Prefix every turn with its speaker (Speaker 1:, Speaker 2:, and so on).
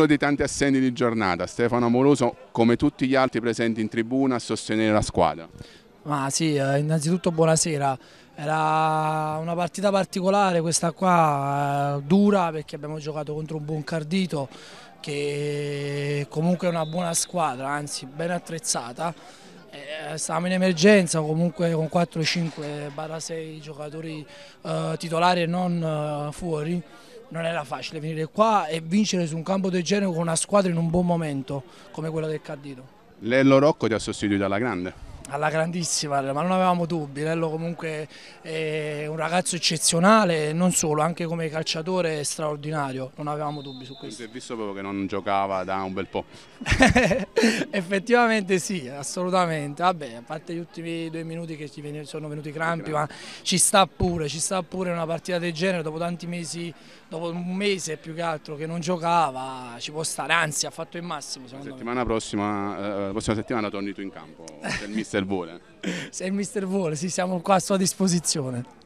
Speaker 1: Uno dei tanti assenti di giornata, Stefano Amoroso, come tutti gli altri presenti in tribuna a sostenere la squadra.
Speaker 2: Ma sì, eh, innanzitutto buonasera. Era una partita particolare questa qua, eh, dura perché abbiamo giocato contro un buon Cardito che comunque è una buona squadra, anzi ben attrezzata. Eh, stavamo in emergenza comunque con 4-5-6 giocatori titolari e non fuori non era facile venire qua e vincere su un campo del genere con una squadra in un buon momento come quella del Cadito.
Speaker 3: Lello Rocco ti ha sostituito alla grande
Speaker 2: alla grandissima, ma non avevamo dubbi, Lello comunque è un ragazzo eccezionale, non solo, anche come calciatore straordinario, non avevamo dubbi su
Speaker 4: questo. Si è visto proprio che non giocava da un bel po'.
Speaker 2: Effettivamente sì, assolutamente, vabbè, a parte gli ultimi due minuti che ci sono venuti crampi, ma ci sta pure, ci sta pure una partita del genere, dopo tanti mesi, dopo un mese più che altro che non giocava, ci può stare, anzi ha fatto il massimo. La
Speaker 1: settimana prossima, eh, la prossima settimana torni tu in campo, il mister Mister Vole.
Speaker 2: Sei Mister Vole, sì, siamo qua a sua disposizione.